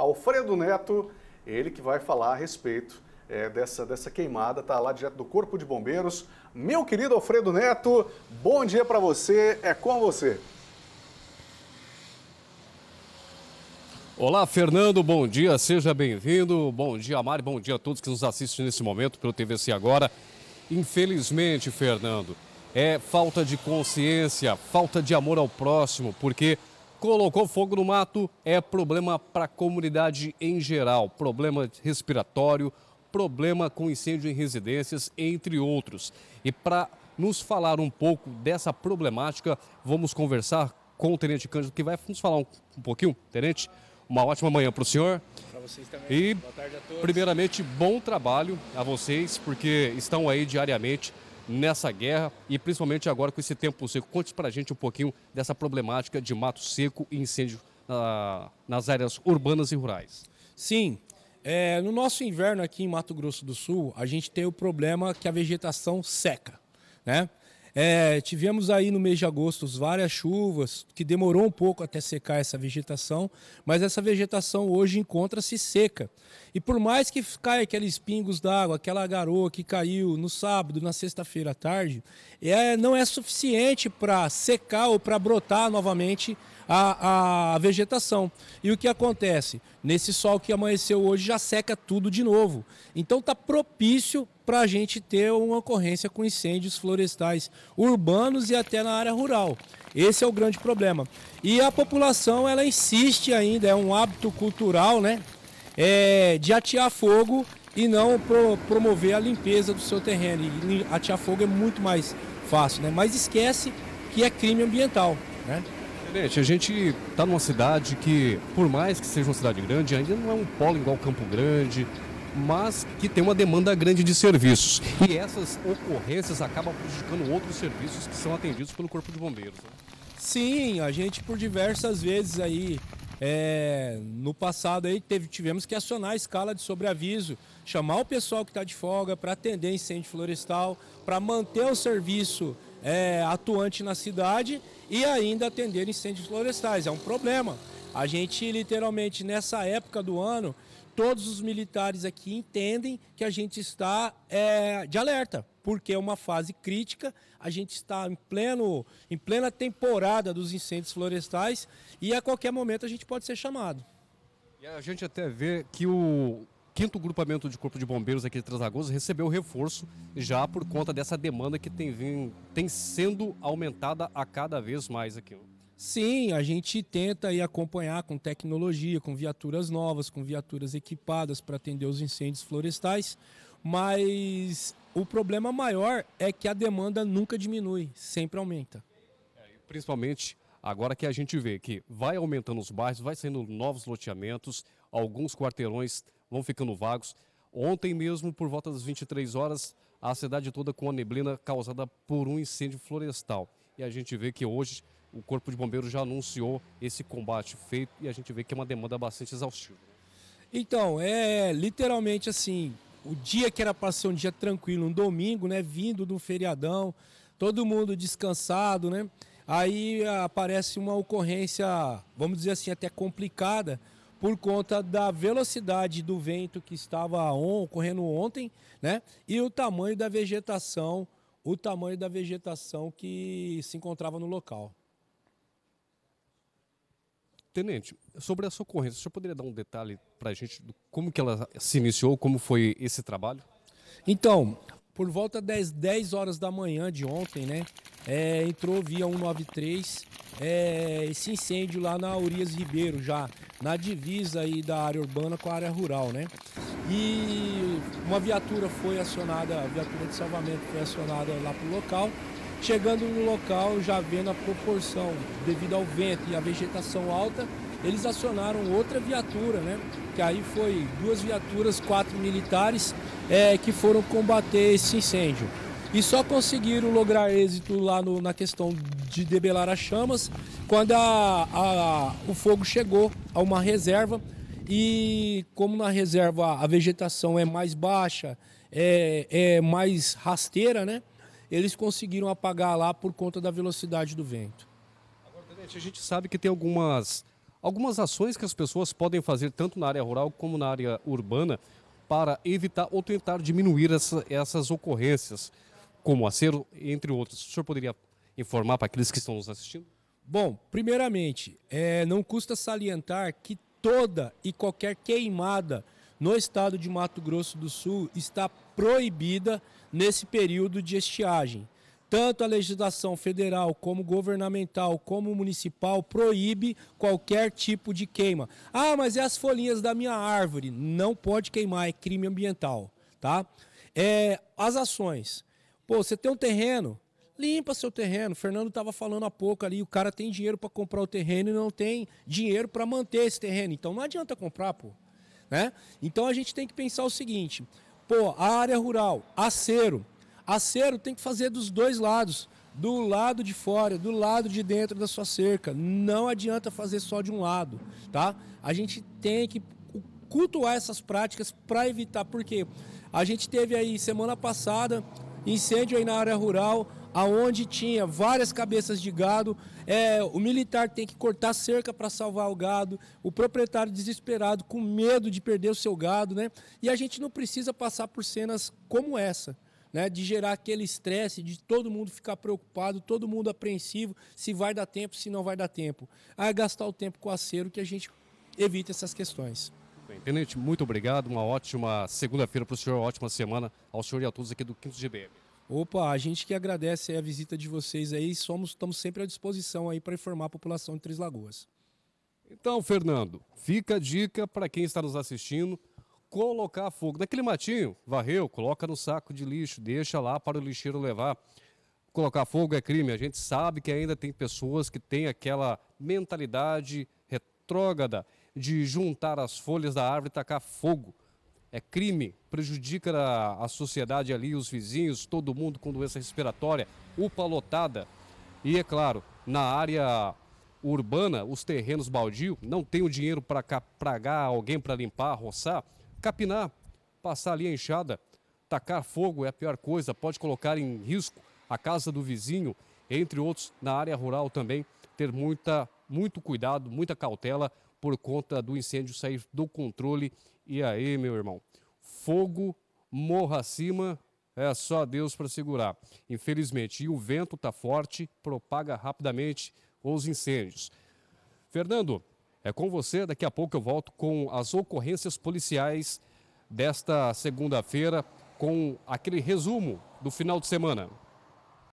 Alfredo Neto, ele que vai falar a respeito é, dessa, dessa queimada, tá lá direto do Corpo de Bombeiros. Meu querido Alfredo Neto, bom dia para você, é com você. Olá, Fernando, bom dia, seja bem-vindo. Bom dia, Mari, bom dia a todos que nos assistem nesse momento pelo TVC Agora. Infelizmente, Fernando, é falta de consciência, falta de amor ao próximo, porque colocou fogo no mato, é problema para a comunidade em geral, problema respiratório, problema com incêndio em residências, entre outros. E para nos falar um pouco dessa problemática, vamos conversar com o Tenente Cândido, que vai nos falar um, um pouquinho. Tenente, uma ótima manhã para o senhor. Para vocês também. E, Boa tarde a todos. primeiramente, bom trabalho a vocês, porque estão aí diariamente nessa guerra e principalmente agora com esse tempo seco. Conte para a gente um pouquinho dessa problemática de mato seco e incêndio ah, nas áreas urbanas e rurais. Sim. É, no nosso inverno aqui em Mato Grosso do Sul, a gente tem o problema que a vegetação seca. Né? É, tivemos aí no mês de agosto várias chuvas, que demorou um pouco até secar essa vegetação, mas essa vegetação hoje encontra-se seca. E por mais que caia aqueles pingos d'água, aquela garoa que caiu no sábado, na sexta-feira à tarde, é, não é suficiente para secar ou para brotar novamente a, a, vegetação. E o que acontece? Nesse sol que amanheceu hoje já seca tudo de novo. Então está propício para a gente ter uma ocorrência com incêndios florestais urbanos e até na área rural. Esse é o grande problema. E a população ela insiste ainda, é um hábito cultural, né? É, de atear fogo e não pro, promover a limpeza do seu terreno. E atear fogo é muito mais fácil, né? Mas esquece que é crime ambiental, né? Gente, a gente está numa cidade que, por mais que seja uma cidade grande, ainda não é um polo igual Campo Grande, mas que tem uma demanda grande de serviços. E essas ocorrências acabam prejudicando outros serviços que são atendidos pelo Corpo de Bombeiros. Né? Sim, a gente por diversas vezes aí é, no passado aí teve, tivemos que acionar a escala de sobreaviso, chamar o pessoal que está de folga para atender incêndio florestal, para manter o serviço é, atuante na cidade e ainda atender incêndios florestais. É um problema. A gente literalmente nessa época do ano todos os militares aqui entendem que a gente está é, de alerta, porque é uma fase crítica, a gente está em, pleno, em plena temporada dos incêndios florestais e a qualquer momento a gente pode ser chamado. E a gente até vê que o quinto grupamento de corpo de bombeiros aqui de Translagoas recebeu reforço já por conta dessa demanda que tem, vem, tem sendo aumentada a cada vez mais aqui. Sim, a gente tenta aí acompanhar com tecnologia, com viaturas novas, com viaturas equipadas para atender os incêndios florestais, mas o problema maior é que a demanda nunca diminui, sempre aumenta. É, principalmente agora que a gente vê que vai aumentando os bairros, vai sendo novos loteamentos, alguns quarteirões vão ficando vagos. Ontem mesmo, por volta das 23 horas, a cidade toda com a neblina causada por um incêndio florestal. E a gente vê que hoje o Corpo de Bombeiros já anunciou esse combate feito e a gente vê que é uma demanda bastante exaustiva. Então, é literalmente assim, o dia que era para ser um dia tranquilo, um domingo, né, vindo de um feriadão, todo mundo descansado, né? Aí aparece uma ocorrência, vamos dizer assim, até complicada, por conta da velocidade do vento que estava on, ocorrendo ontem, né? E o tamanho da vegetação, o tamanho da vegetação que se encontrava no local. Tenente, sobre essa ocorrência, o senhor poderia dar um detalhe para a gente do, como que ela se iniciou, como foi esse trabalho? Então, por volta das 10 horas da manhã de ontem, né, é, entrou via 193 é, esse incêndio lá na Urias Ribeiro, já na divisa aí da área urbana com a área rural, né? E uma viatura foi acionada, a viatura de salvamento foi acionada lá para o local Chegando no local, já vendo a proporção devido ao vento e à vegetação alta, eles acionaram outra viatura, né? Que aí foi duas viaturas, quatro militares é, que foram combater esse incêndio. E só conseguiram lograr êxito lá no, na questão de debelar as chamas quando a, a, o fogo chegou a uma reserva. E como na reserva a vegetação é mais baixa, é, é mais rasteira, né? eles conseguiram apagar lá por conta da velocidade do vento. Agora, a gente sabe que tem algumas, algumas ações que as pessoas podem fazer, tanto na área rural como na área urbana, para evitar ou tentar diminuir essa, essas ocorrências, como acero, entre outros. O senhor poderia informar para aqueles que estão nos assistindo? Bom, primeiramente, é, não custa salientar que toda e qualquer queimada no estado de Mato Grosso do Sul está proibida nesse período de estiagem. Tanto a legislação federal, como governamental, como municipal proíbe qualquer tipo de queima. Ah, mas é as folhinhas da minha árvore. Não pode queimar, é crime ambiental, tá? É, as ações. Pô, você tem um terreno, limpa seu terreno. O Fernando estava falando há pouco ali, o cara tem dinheiro para comprar o terreno e não tem dinheiro para manter esse terreno. Então não adianta comprar, pô. Né? Então a gente tem que pensar o seguinte: pô, a área rural, acero. Acero tem que fazer dos dois lados. Do lado de fora, do lado de dentro da sua cerca. Não adianta fazer só de um lado, tá? A gente tem que cultuar essas práticas para evitar, porque a gente teve aí semana passada incêndio aí na área rural, aonde tinha várias cabeças de gado. É, o militar tem que cortar cerca para salvar o gado, o proprietário desesperado, com medo de perder o seu gado, né? E a gente não precisa passar por cenas como essa. Né, de gerar aquele estresse, de todo mundo ficar preocupado, todo mundo apreensivo, se vai dar tempo, se não vai dar tempo. A ah, é gastar o tempo com o acero que a gente evita essas questões. Bem, tenente, muito obrigado, uma ótima segunda-feira para o senhor, uma ótima semana ao senhor e a todos aqui do 5 GBM. Opa, a gente que agradece a visita de vocês aí, somos estamos sempre à disposição aí para informar a população de Três Lagoas. Então, Fernando, fica a dica para quem está nos assistindo, colocar fogo. Daquele matinho, varreu, coloca no saco de lixo, deixa lá para o lixeiro levar. Colocar fogo é crime. A gente sabe que ainda tem pessoas que têm aquela mentalidade retrógrada de juntar as folhas da árvore e tacar fogo é crime, prejudica a, a sociedade ali, os vizinhos, todo mundo com doença respiratória, UPA lotada. E é claro, na área urbana, os terrenos baldio, não tem o dinheiro para pragar alguém para limpar, roçar, capinar, passar ali a enxada, tacar fogo é a pior coisa, pode colocar em risco a casa do vizinho, entre outros, na área rural também, ter muita, muito cuidado, muita cautela por conta do incêndio sair do controle. E aí, meu irmão, fogo, morra acima, é só Deus para segurar. Infelizmente, e o vento está forte, propaga rapidamente os incêndios. Fernando, é com você. Daqui a pouco eu volto com as ocorrências policiais desta segunda-feira, com aquele resumo do final de semana.